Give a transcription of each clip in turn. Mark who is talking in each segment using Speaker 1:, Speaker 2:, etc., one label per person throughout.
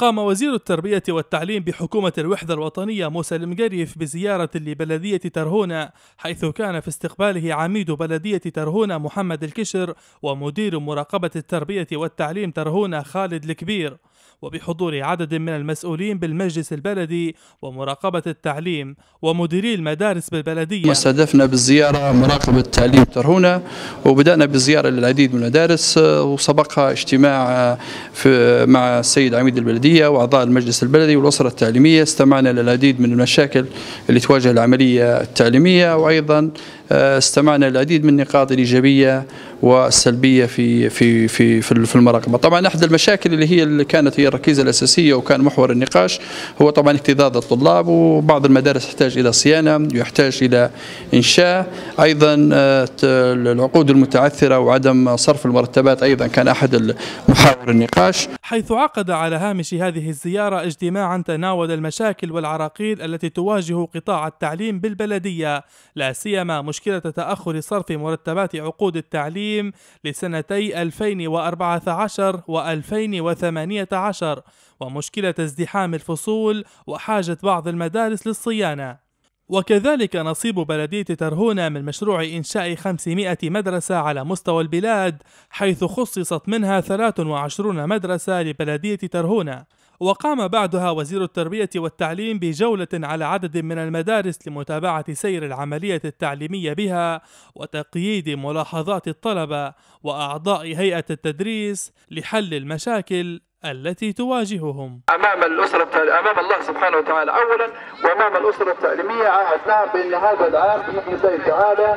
Speaker 1: قام وزير التربية والتعليم بحكومة الوحدة الوطنية موسى المقريف بزيارة لبلدية ترهونة حيث كان في استقباله عميد بلدية ترهونة محمد الكشر ومدير مراقبة التربية والتعليم ترهونة خالد الكبير وبحضور عدد من المسؤولين بالمجلس البلدي ومراقبة التعليم ومديري المدارس بالبلدية
Speaker 2: استهدفنا بالزيارة مراقبة التعليم ترهونة وبدأنا بالزيارة للعديد من المدارس وسبقها اجتماع آه، في مع السيد عميد البلدية وأعضاء المجلس البلدي والأسرة التعليمية استمعنا للعديد من المشاكل اللي تواجه العملية التعليمية وأيضا آه، استمعنا العديد من النقاط الايجابيه والسلبيه في في في في المراقبه طبعا احد المشاكل اللي هي اللي كانت هي الركيزه الاساسيه وكان محور النقاش هو طبعا اكتظاظ الطلاب وبعض المدارس تحتاج الى صيانه يحتاج الى انشاء ايضا آه، العقود المتعثره وعدم صرف المرتبات ايضا كان احد محاور النقاش
Speaker 1: حيث عقد على هامش هذه الزيارة اجتماعا تناول المشاكل والعراقيل التي تواجه قطاع التعليم بالبلدية لا سيما مشكلة تأخر صرف مرتبات عقود التعليم لسنتي 2014 و 2018 ومشكلة ازدحام الفصول وحاجة بعض المدارس للصيانة وكذلك نصيب بلدية ترهونة من مشروع إنشاء 500 مدرسة على مستوى البلاد حيث خصصت منها 23 مدرسة لبلدية ترهونة وقام بعدها وزير التربية والتعليم بجولة على عدد من المدارس لمتابعة سير العملية التعليمية بها وتقييد ملاحظات الطلبة وأعضاء هيئة التدريس لحل المشاكل التي تواجههم
Speaker 2: أمام الأسرة أمام الله سبحانه وتعالى أولا وأمام الأسرة التعليمية عهدناها
Speaker 1: بأن هذا العام بإذن الله تعالى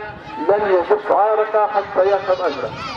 Speaker 1: لن يكف عارك حتى يأخذ أجره